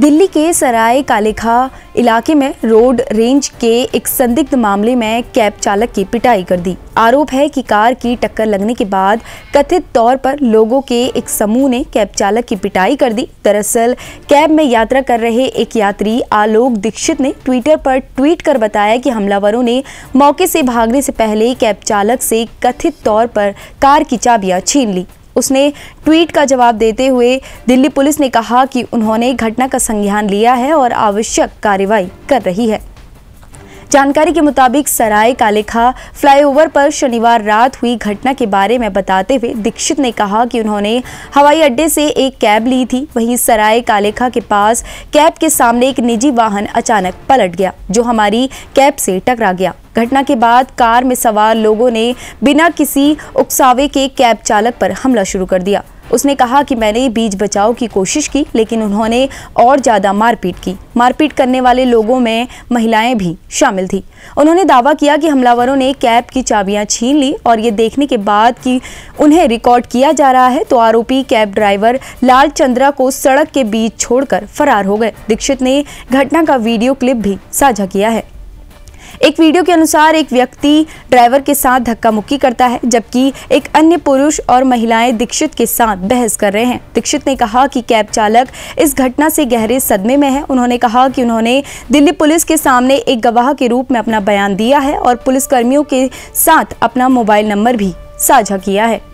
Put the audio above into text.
दिल्ली के सराय कालेखा इलाके में रोड रेंज के एक संदिग्ध मामले में कैब चालक की पिटाई कर दी आरोप है कि कार की टक्कर लगने के बाद कथित तौर पर लोगों के एक समूह ने कैब चालक की पिटाई कर दी दरअसल कैब में यात्रा कर रहे एक यात्री आलोक दीक्षित ने ट्विटर पर ट्वीट कर बताया कि हमलावरों ने मौके से भागने से पहले कैब चालक से कथित तौर पर कार की चाबियां छीन ली उसने ट्वीट का जवाब देते हुए दिल्ली पुलिस ने कहा कि उन्होंने घटना का संज्ञान लिया है और आवश्यक कार्रवाई कर रही है जानकारी के मुताबिक सराय कालेखा फ्लाईओवर पर शनिवार रात हुई घटना के बारे में बताते हुए दीक्षित ने कहा कि उन्होंने हवाई अड्डे से एक कैब ली थी वहीं सराय कालेखा के पास कैब के सामने एक निजी वाहन अचानक पलट गया जो हमारी कैब से टकरा गया घटना के बाद कार में सवार लोगों ने बिना किसी उकसावे के कैब चालक पर हमला शुरू कर दिया उसने कहा कि मैंने बीज बचाव की कोशिश की लेकिन उन्होंने और ज़्यादा मारपीट की मारपीट करने वाले लोगों में महिलाएं भी शामिल थी उन्होंने दावा किया कि हमलावरों ने कैब की चाबियां छीन ली और ये देखने के बाद कि उन्हें रिकॉर्ड किया जा रहा है तो आरोपी कैब ड्राइवर लाल चंद्रा को सड़क के बीच छोड़कर फरार हो गए दीक्षित ने घटना का वीडियो क्लिप भी साझा किया है एक वीडियो के अनुसार एक व्यक्ति ड्राइवर के साथ धक्का मुक्की करता है जबकि एक अन्य पुरुष और महिलाएं दीक्षित के साथ बहस कर रहे हैं दीक्षित ने कहा कि कैब चालक इस घटना से गहरे सदमे में है उन्होंने कहा कि उन्होंने दिल्ली पुलिस के सामने एक गवाह के रूप में अपना बयान दिया है और पुलिसकर्मियों के साथ अपना मोबाइल नंबर भी साझा किया है